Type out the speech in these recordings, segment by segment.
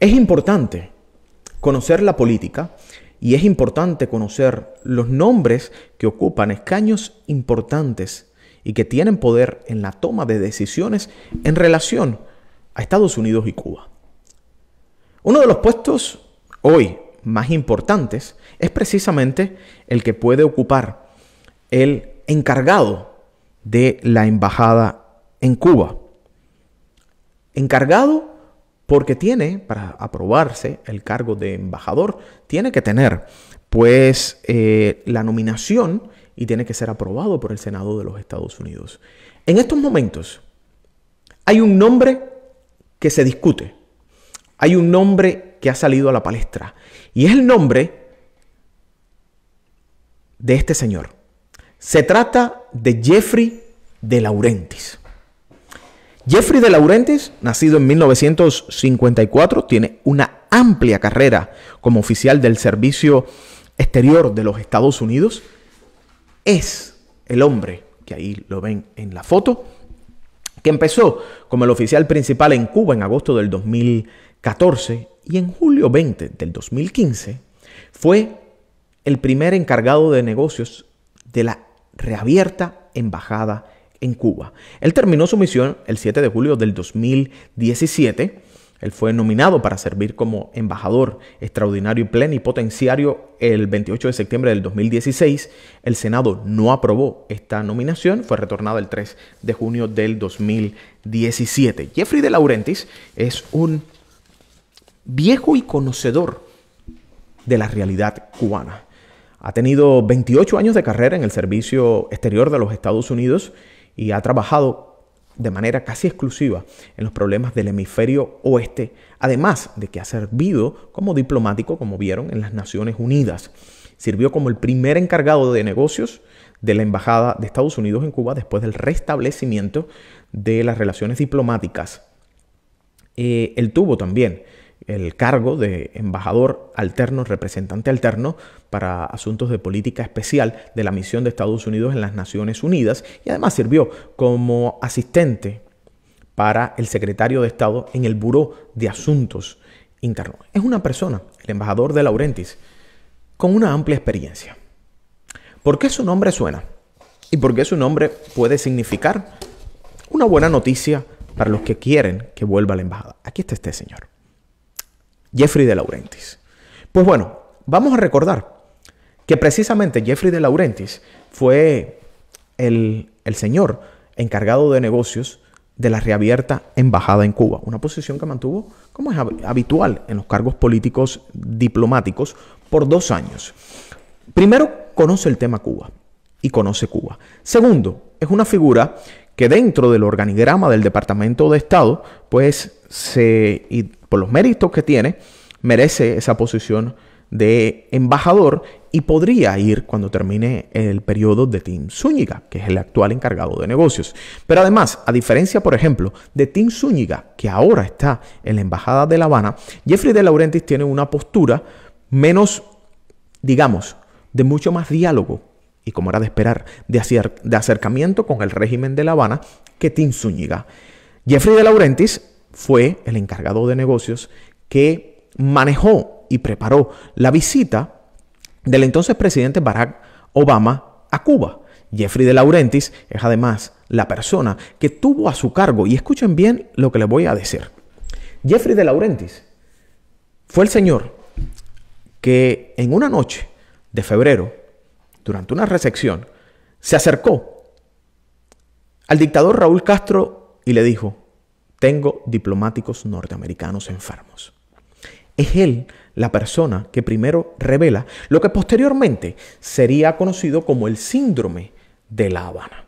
Es importante conocer la política y es importante conocer los nombres que ocupan escaños importantes y que tienen poder en la toma de decisiones en relación a Estados Unidos y Cuba. Uno de los puestos hoy más importantes es precisamente el que puede ocupar el encargado de la embajada en Cuba. Encargado porque tiene, para aprobarse el cargo de embajador, tiene que tener pues eh, la nominación y tiene que ser aprobado por el Senado de los Estados Unidos. En estos momentos hay un nombre que se discute, hay un nombre que ha salido a la palestra y es el nombre de este señor. Se trata de Jeffrey de Laurentis. Jeffrey de laurentes nacido en 1954, tiene una amplia carrera como oficial del Servicio Exterior de los Estados Unidos. Es el hombre, que ahí lo ven en la foto, que empezó como el oficial principal en Cuba en agosto del 2014 y en julio 20 del 2015 fue el primer encargado de negocios de la reabierta embajada en Cuba. Él terminó su misión el 7 de julio del 2017. Él fue nominado para servir como embajador extraordinario y plenipotenciario el 28 de septiembre del 2016. El Senado no aprobó esta nominación, fue retornado el 3 de junio del 2017. Jeffrey de Laurentis es un viejo y conocedor de la realidad cubana. Ha tenido 28 años de carrera en el servicio exterior de los Estados Unidos y ha trabajado de manera casi exclusiva en los problemas del hemisferio oeste, además de que ha servido como diplomático, como vieron, en las Naciones Unidas. Sirvió como el primer encargado de negocios de la Embajada de Estados Unidos en Cuba después del restablecimiento de las relaciones diplomáticas. Eh, él tuvo también el cargo de embajador alterno, representante alterno para asuntos de política especial de la misión de Estados Unidos en las Naciones Unidas y además sirvió como asistente para el secretario de Estado en el Buró de Asuntos Internos. Es una persona, el embajador de Laurentis, con una amplia experiencia. ¿Por qué su nombre suena? ¿Y por qué su nombre puede significar una buena noticia para los que quieren que vuelva a la embajada? Aquí está este señor. Jeffrey de Laurentiis. Pues bueno, vamos a recordar que precisamente Jeffrey de Laurentis fue el, el señor encargado de negocios de la reabierta embajada en Cuba, una posición que mantuvo, como es habitual en los cargos políticos diplomáticos, por dos años. Primero, conoce el tema Cuba y conoce Cuba. Segundo, es una figura que dentro del organigrama del Departamento de Estado, pues se por los méritos que tiene, merece esa posición de embajador y podría ir cuando termine el periodo de Tim Zúñiga, que es el actual encargado de negocios. Pero además, a diferencia, por ejemplo, de Tim Zúñiga, que ahora está en la Embajada de La Habana, Jeffrey de Laurentis tiene una postura menos, digamos, de mucho más diálogo y como era de esperar, de, acercamiento con el régimen de La Habana que Tim Zúñiga. Jeffrey de Laurentiis fue el encargado de negocios que manejó y preparó la visita del entonces presidente Barack Obama a Cuba. Jeffrey de Laurentiis es además la persona que tuvo a su cargo, y escuchen bien lo que les voy a decir. Jeffrey de Laurentiis fue el señor que en una noche de febrero, durante una recepción, se acercó al dictador Raúl Castro y le dijo, tengo diplomáticos norteamericanos enfermos. Es él la persona que primero revela lo que posteriormente sería conocido como el síndrome de La Habana.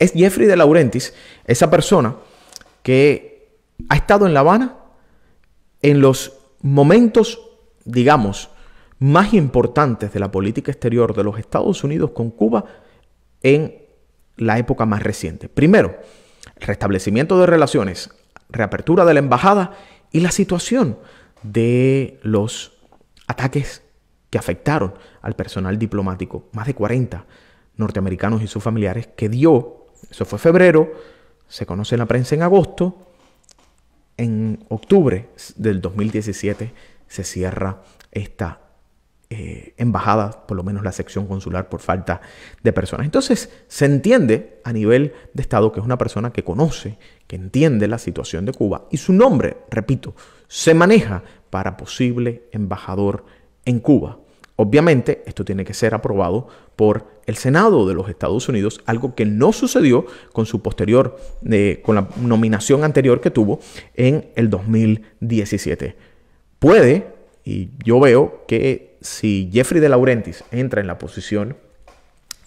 Es Jeffrey de laurentis esa persona que ha estado en La Habana en los momentos, digamos, más importantes de la política exterior de los Estados Unidos con Cuba en la época más reciente. Primero, restablecimiento de relaciones, reapertura de la embajada y la situación de los ataques que afectaron al personal diplomático, más de 40 norteamericanos y sus familiares, que dio, eso fue febrero, se conoce en la prensa en agosto, en octubre del 2017 se cierra esta eh, embajada, por lo menos la sección consular, por falta de personas. Entonces, se entiende a nivel de Estado que es una persona que conoce, que entiende la situación de Cuba y su nombre, repito, se maneja para posible embajador en Cuba. Obviamente, esto tiene que ser aprobado por el Senado de los Estados Unidos, algo que no sucedió con su posterior, eh, con la nominación anterior que tuvo en el 2017. Puede, y yo veo que si Jeffrey de Laurentiis entra en la posición,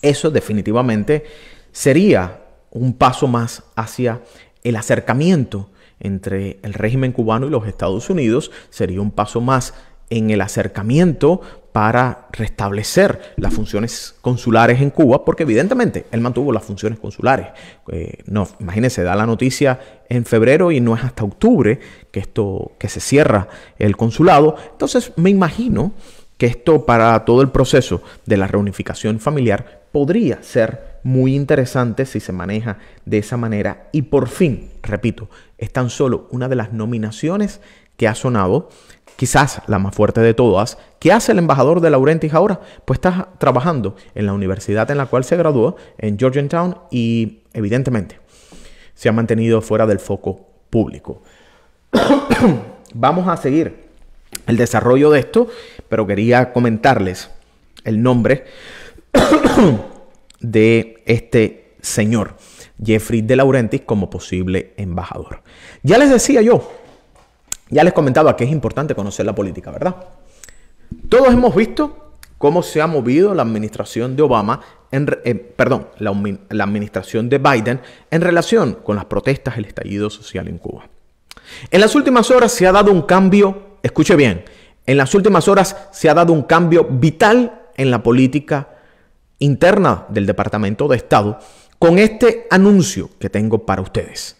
eso definitivamente sería un paso más hacia el acercamiento entre el régimen cubano y los Estados Unidos, sería un paso más en el acercamiento para restablecer las funciones consulares en Cuba, porque evidentemente él mantuvo las funciones consulares. Eh, no, imagínense, da la noticia en febrero y no es hasta octubre que esto que se cierra el consulado. Entonces me imagino que esto para todo el proceso de la reunificación familiar podría ser muy interesante si se maneja de esa manera. Y por fin, repito, es tan solo una de las nominaciones que ha sonado, quizás la más fuerte de todas, ¿qué hace el embajador de Laurentis ahora? Pues está trabajando en la universidad en la cual se graduó, en Georgetown, y evidentemente se ha mantenido fuera del foco público. Vamos a seguir el desarrollo de esto, pero quería comentarles el nombre de este señor, Jeffrey de Laurentiis, como posible embajador. Ya les decía yo, ya les comentaba que es importante conocer la política, ¿verdad? Todos hemos visto cómo se ha movido la administración de Obama, en, eh, perdón, la, administración de Biden en relación con las protestas, el estallido social en Cuba. En las últimas horas se ha dado un cambio Escuche bien, en las últimas horas se ha dado un cambio vital en la política interna del Departamento de Estado con este anuncio que tengo para ustedes.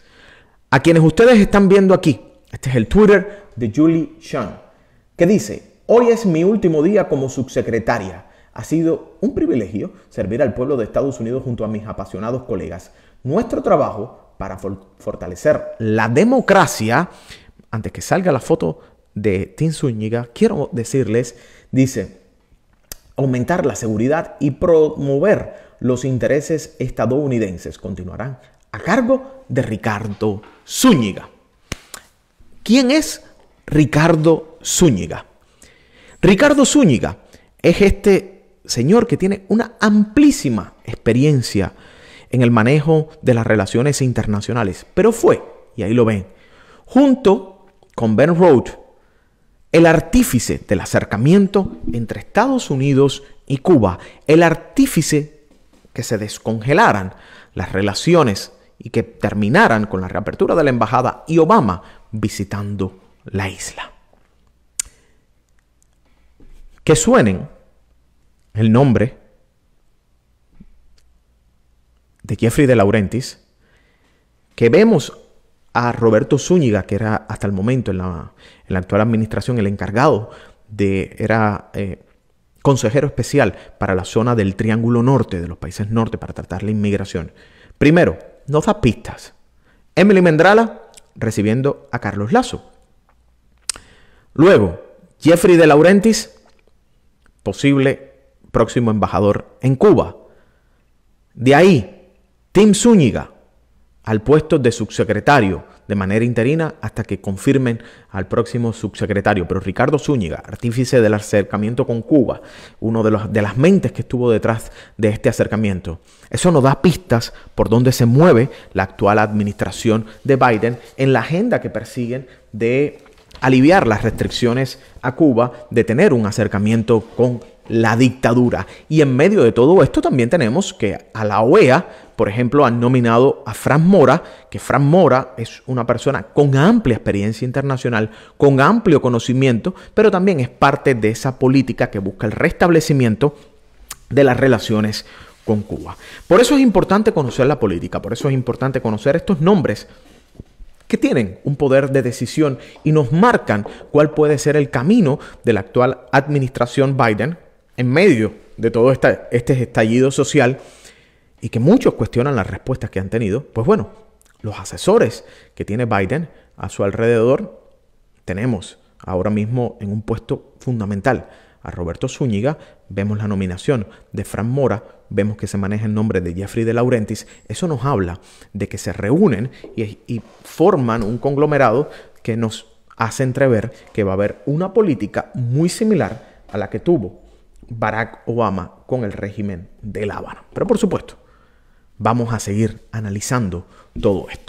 A quienes ustedes están viendo aquí, este es el Twitter de Julie Chan, que dice, hoy es mi último día como subsecretaria. Ha sido un privilegio servir al pueblo de Estados Unidos junto a mis apasionados colegas. Nuestro trabajo para fortalecer la democracia, antes que salga la foto de Tim Zúñiga, quiero decirles, dice, aumentar la seguridad y promover los intereses estadounidenses continuarán a cargo de Ricardo Zúñiga. ¿Quién es Ricardo Zúñiga? Ricardo Zúñiga es este señor que tiene una amplísima experiencia en el manejo de las relaciones internacionales, pero fue, y ahí lo ven, junto con Ben Rhodes, el artífice del acercamiento entre Estados Unidos y Cuba, el artífice que se descongelaran las relaciones y que terminaran con la reapertura de la embajada y Obama visitando la isla. Que suenen el nombre de Jeffrey de Laurentis, que vemos a Roberto Zúñiga, que era hasta el momento en la, actual administración el encargado de, era eh, consejero especial para la zona del Triángulo Norte, de los países norte, para tratar la inmigración. Primero, no da pistas. Emily Mendrala recibiendo a Carlos Lazo. Luego, Jeffrey de Laurentis, posible próximo embajador en Cuba. De ahí, Tim Zúñiga, al puesto de subsecretario de manera interina hasta que confirmen al próximo subsecretario. Pero Ricardo Zúñiga, artífice del acercamiento con Cuba, uno de, las mentes que estuvo detrás de este acercamiento, eso nos da pistas por dónde se mueve la actual administración de Biden en la agenda que persiguen de aliviar las restricciones a Cuba, de tener un acercamiento con la dictadura. Y en medio de todo esto también tenemos que a la OEA, por ejemplo, han nominado a Franz Mora, que Fran Mora es una persona con amplia experiencia internacional, con amplio conocimiento, pero también es parte de esa política que busca el restablecimiento de las relaciones con Cuba. Por eso es importante conocer la política, por eso es importante conocer estos nombres que tienen un poder de decisión y nos marcan cuál puede ser el camino de la actual administración Biden, en medio de todo este estallido social y que muchos cuestionan las respuestas que han tenido, pues bueno, los asesores que tiene Biden a su alrededor tenemos ahora mismo en un puesto fundamental a Roberto Zúñiga, vemos la nominación de Fran Mora, vemos que se maneja el nombre de Jeffrey de Laurentis, eso nos habla de que se reúnen y, y forman un conglomerado que nos hace entrever que va a haber una política muy similar a la que tuvo Barack Obama con el régimen de La Pero por supuesto, vamos a seguir analizando todo esto.